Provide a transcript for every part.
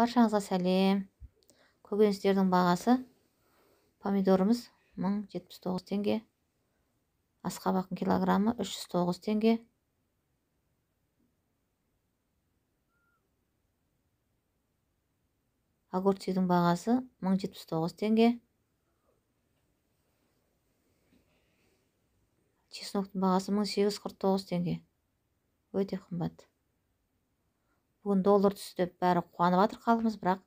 баршаңызға сәлем көкөністердің бағасы помидорымыз 1079 теңге асқабақтың килограммы 309 теңге огурцидің бағасы 1079 теңге чесноктың бағасы 1849 теңге өте қымбат бүгін доллар түсті деп бәрі қуанып жатыр халқымыз бірақ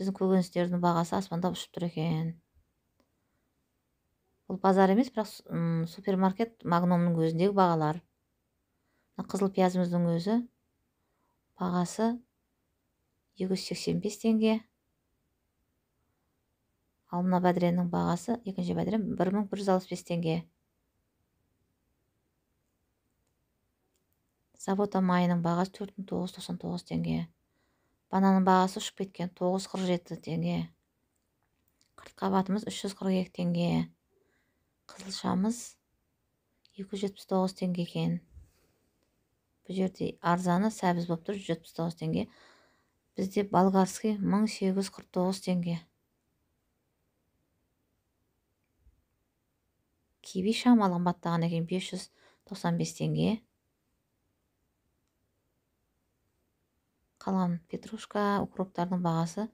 біздің көкөністердің бағасы аспандап ұшып тұр екен бұл базар емес бірақ супермаркет магномның өзіндегі бағалар қызыл пиязымыздың өзі бағасы 285 теңге ал мына бағасы екінші бәдірен 1165 теңге завода майының бағасы төрт мың тоғыз тоқсан тоғыз теңге бананның бағасы ұшып кеткен тоғыз жүз қырық жеті теңге қырыққабатымыз үш жүз қырық екі теңге қызылшамыз екі жүз жетпіс тоғыз теңге екен бұл жерде арзаны сәбіз болып тұр жүз жетпіс тоғыз теңге бізде болгарский мың сегіз жүз қырық тоғыз теңге киви шамалы қымбаттаған екен бес жүз тоқсан бес теңге қалған петрушка укроптардың бағасы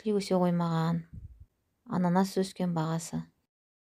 шли өсе қоймаған ананас өскен бағасы